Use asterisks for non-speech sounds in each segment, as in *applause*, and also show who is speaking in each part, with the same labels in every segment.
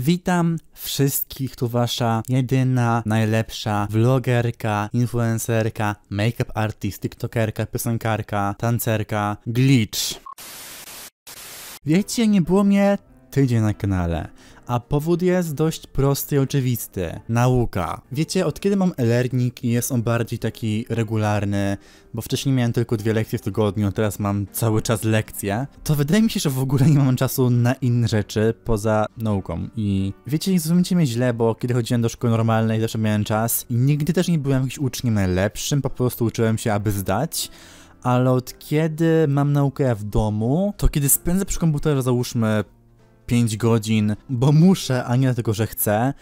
Speaker 1: Witam wszystkich, tu wasza jedyna, najlepsza vlogerka, influencerka, make-up artist, tiktokerka, piosenkarka, tancerka, glitch. Wiecie, nie było mnie tydzień na kanale, a powód jest dość prosty i oczywisty. Nauka. Wiecie, od kiedy mam elernik i jest on bardziej taki regularny, bo wcześniej miałem tylko dwie lekcje w tygodniu, teraz mam cały czas lekcje, to wydaje mi się, że w ogóle nie mam czasu na inne rzeczy poza nauką. I wiecie, nie zrozumiecie mnie źle, bo kiedy chodziłem do szkoły normalnej zawsze miałem czas i nigdy też nie byłem jakimś uczniem najlepszym, po prostu uczyłem się, aby zdać ale od kiedy mam naukę w domu, to kiedy spędzę przy komputerze załóżmy 5 godzin, bo muszę, a nie dlatego, że chcę,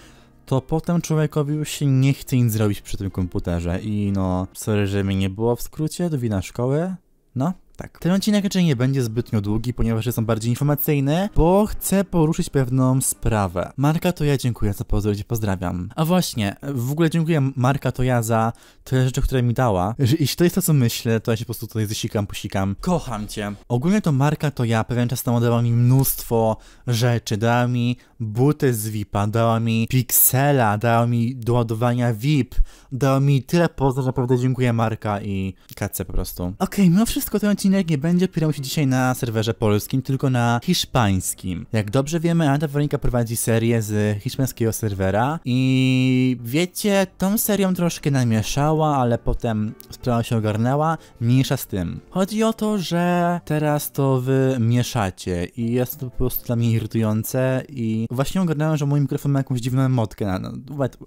Speaker 1: to potem człowiekowi już się nie chce nic zrobić przy tym komputerze. I no, sorry, że mnie nie było w skrócie, do wina szkoły. No. Tak. Ten odcinek raczej nie będzie zbytnio długi, ponieważ jest on bardziej informacyjny, bo chcę poruszyć pewną sprawę. Marka to ja dziękuję za pozdrowienie, pozdrawiam. A właśnie, w ogóle dziękuję Marka to ja za te rzeczy, które mi dała. Jeśli to jest to, co myślę, to ja się po prostu tutaj zysikam, posikam. Kocham cię. Ogólnie to Marka to ja pewien czas temu dała mi mnóstwo rzeczy. Dała mi buty z VIPa, dała mi Pixela, dała mi doładowania VIP, dała mi tyle pozdrowień. naprawdę dziękuję Marka i kacę po prostu. Okej, okay, mimo wszystko ten odcinek odcinek nie będzie opierał się dzisiaj na serwerze polskim, tylko na hiszpańskim. Jak dobrze wiemy, Anna Weronika prowadzi serię z hiszpańskiego serwera i wiecie, tą serią troszkę namieszała, ale potem sprawa się ogarnęła, mniejsza z tym. Chodzi o to, że teraz to wy mieszacie i jest to po prostu dla mnie irytujące i właśnie ogarnąłem, że mój mikrofon ma jakąś dziwną motkę na... No,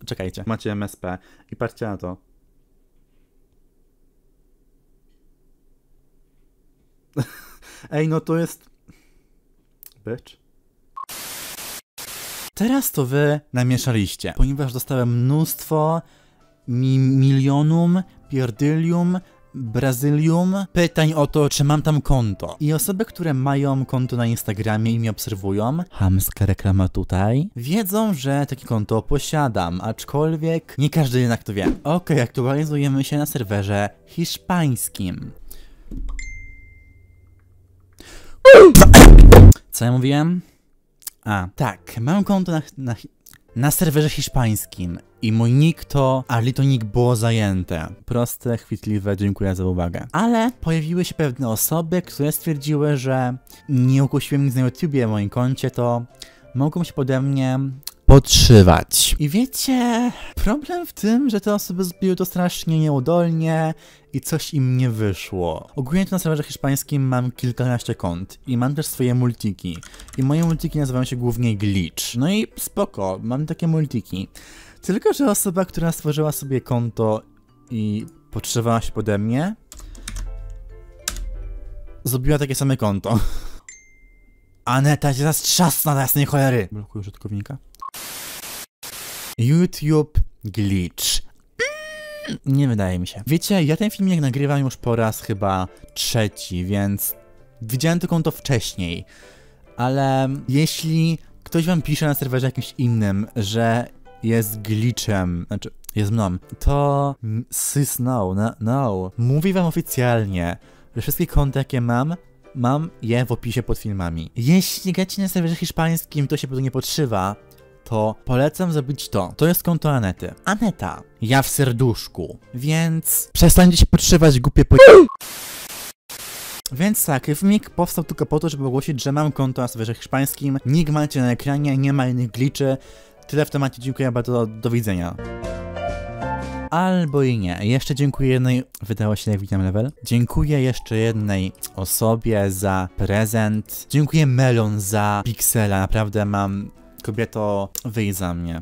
Speaker 1: czekajcie. Macie MSP i patrzcie na to. *laughs* Ej, no to jest... Bitch. Teraz to wy namieszaliście, ponieważ dostałem mnóstwo mi milionum, pierdylium, Brazylium pytań o to, czy mam tam konto. I osoby, które mają konto na Instagramie i mnie obserwują, hamska reklama tutaj, wiedzą, że takie konto posiadam, aczkolwiek nie każdy jednak to wie. Okej, okay, aktualizujemy się na serwerze hiszpańskim. Co ja mówiłem? A, tak, mam konto na, na, na serwerze hiszpańskim i mój nick to Arlito nick było zajęte. Proste, chwytliwe, dziękuję za uwagę. Ale pojawiły się pewne osoby, które stwierdziły, że nie ogłosiłem nic na YouTubie w moim koncie, to mogą się pode mnie podszywać. I wiecie, problem w tym, że te osoby zrobiły to strasznie nieudolnie i coś im nie wyszło. Ogólnie to na serwerze hiszpańskim mam kilkanaście kont i mam też swoje multiki. I moje multiki nazywają się głównie glitch. No i spoko, mam takie multiki. Tylko, że osoba, która stworzyła sobie konto i podszywała się pode mnie, zrobiła takie same konto. *laughs* Aneta się zastrzasna na jasnej cholery! Blokuje użytkownika. YouTube glitch. Mm, nie wydaje mi się. Wiecie, ja ten filmik nagrywam już po raz chyba trzeci, więc widziałem tylko to wcześniej. Ale jeśli ktoś wam pisze na serwerze jakimś innym, że jest glitchem, znaczy jest mną, to sys no, no, no. Mówi wam oficjalnie, że wszystkie konta jakie mam, mam je w opisie pod filmami. Jeśli gracie na serwerze hiszpańskim, to się po to nie podszywa, to polecam zrobić to. To jest konto Anety. Aneta, ja w serduszku. Więc przestańcie się podszywać głupie po... Więc tak, filmik powstał tylko po to, żeby ogłosić, że mam konto na serwerze hiszpańskim. Nikt macie na ekranie, nie ma innych gliczy. Tyle w temacie, dziękuję bardzo, do, do widzenia. Albo i nie. Jeszcze dziękuję jednej, wydało się jak witam level. Dziękuję jeszcze jednej osobie za prezent. Dziękuję Melon za piksela, naprawdę mam Kobieto, wyjdź za mnie.